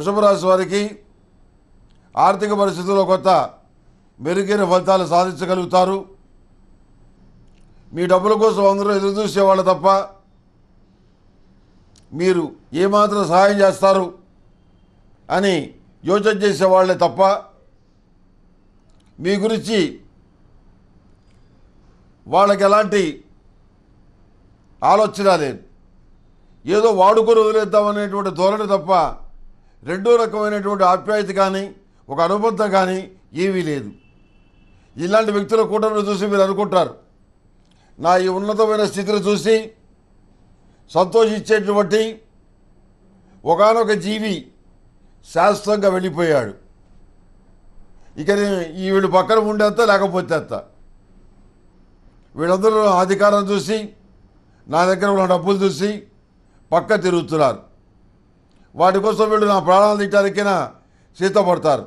వృషభరాశి వారికి ఆర్థిక పరిస్థితుల్లో కొత్త మెరుగైన ఫలితాలు సాధించగలుగుతారు మీ డబ్బుల కోసం అందరూ ఎదురుచూసేవాళ్ళు తప్ప మీరు ఏమాత్రం సహాయం చేస్తారు అని యోచన చేసేవాళ్ళే తప్ప మీ గురించి వాళ్ళకి ఎలాంటి ఆలోచన లేదు ఏదో వాడుకొని వదిలేద్దామనేటువంటి ధోరణి తప్ప రెండో రకమైనటువంటి ఆప్యాయత కానీ ఒక అనుబంధం కానీ ఏమీ లేదు ఇలాంటి వ్యక్తుల కూటమిని చూసి మీరు అనుకుంటారు నా ఈ ఉన్నతమైన స్థితిని చూసి సంతోషించేటువంటి ఒకనొక జీవి శాశ్వతంగా వెళ్ళిపోయాడు ఇక నేను ఈ వీళ్ళు పక్కన ఉండేస్తా లేకపోతే అత్త వీళ్ళందరూ అధికారం చూసి నా దగ్గర ఉన్న డబ్బులు చూసి పక్క తిరుగుతున్నారు వాటి కోసం వీళ్ళు నా ప్రాణాలు తిట్టడానికైనా సీతపడతారు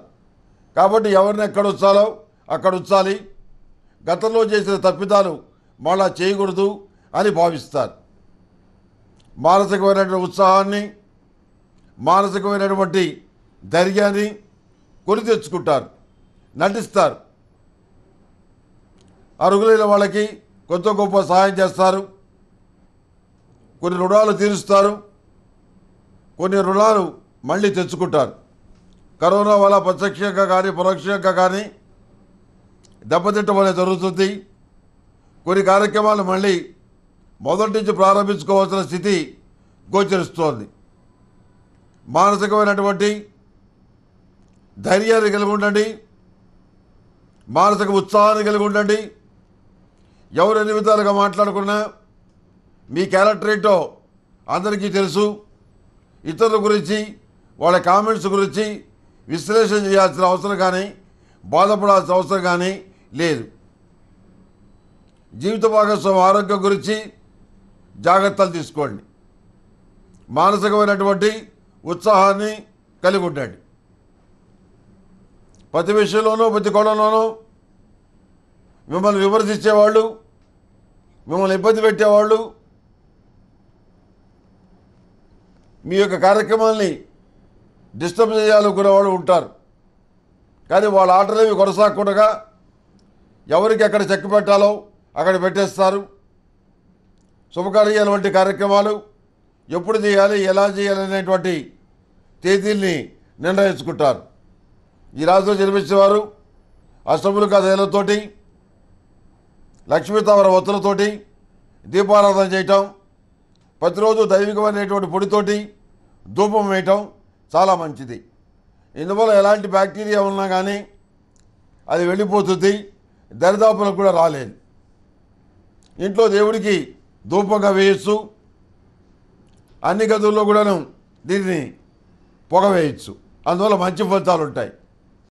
కాబట్టి ఎవరిని ఎక్కడ ఉంచాలో అక్కడ ఉంచాలి గతంలో చేసిన తప్పిదాలు మళ్ళా చేయకూడదు అని భావిస్తారు మానసికమైనటువంటి ఉత్సాహాన్ని మానసికమైనటువంటి ధైర్యాన్ని కొని తెచ్చుకుంటారు నటిస్తారు అరుగులైన వాళ్ళకి కొంత గొప్ప సహాయం చేస్తారు కొన్ని రుణాలు తీరుస్తారు కొన్ని రుణాలు మళ్ళీ తెచ్చుకుంటారు కరోనా వల్ల ప్రత్యక్షంగా కానీ పరోక్షంగా కానీ దెబ్బతింటం అనేది జరుగుతుంది కొన్ని కార్యక్రమాలు మళ్ళీ మొదటి నుంచి ప్రారంభించుకోవాల్సిన స్థితి గోచరిస్తోంది మానసికమైనటువంటి ధైర్యాన్ని కలిగి ఉండండి మానసిక ఉత్సాహాన్ని కలిగి ఉండండి ఎవరు ఎన్ని విధాలుగా మాట్లాడుకున్నా మీ క్యారెక్టర్ ఏంటో అందరికీ తెలుసు ఇతరుల గురించి వాళ్ళ కామెంట్స్ గురించి విశ్లేషణ చేయాల్సిన అవసరం కానీ బాధపడాల్సిన అవసరం కానీ లేదు జీవిత భాగస్వామి ఆరోగ్యం గురించి జాగ్రత్తలు తీసుకోండి మానసికమైనటువంటి ఉత్సాహాన్ని కలిగి ఉండండి ప్రతి విషయంలోనూ ప్రతి కోణంలోనూ మిమ్మల్ని విమర్శించేవాళ్ళు మిమ్మల్ని ఇబ్బంది పెట్టేవాళ్ళు మీ యొక్క కార్యక్రమాల్ని డిస్టర్బ్ చేయాలనుకునే వాళ్ళు ఉంటారు కానీ వాళ్ళ ఆటలేవి కొనసాగకుండా ఎవరికి ఎక్కడ చెక్ పెట్టాలో అక్కడ పెట్టేస్తారు శుభకార్యాల వంటి కార్యక్రమాలు ఎప్పుడు చేయాలి ఎలా చేయాలి అనేటువంటి తేదీల్ని నిర్ణయించుకుంటారు ఈ జన్మించిన జన్మించేవారు అష్టములు కథలతోటి లక్ష్మీతావర వత్తులతోటి దీపారాధన చేయటం ప్రతిరోజు దైవికమైనటువంటి పొడితోటి ధూపం వేయటం చాలా మంచిది ఇందువల్ల ఎలాంటి బ్యాక్టీరియా ఉన్నా కానీ అది వెళ్ళిపోతుంది దరిదాపులకు కూడా రాలేదు ఇంట్లో దేవుడికి ధూపంగా వేయచ్చు అన్ని గదుల్లో కూడాను దీన్ని పొగ వేయచ్చు అందువల్ల మంచి ఫలితాలు ఉంటాయి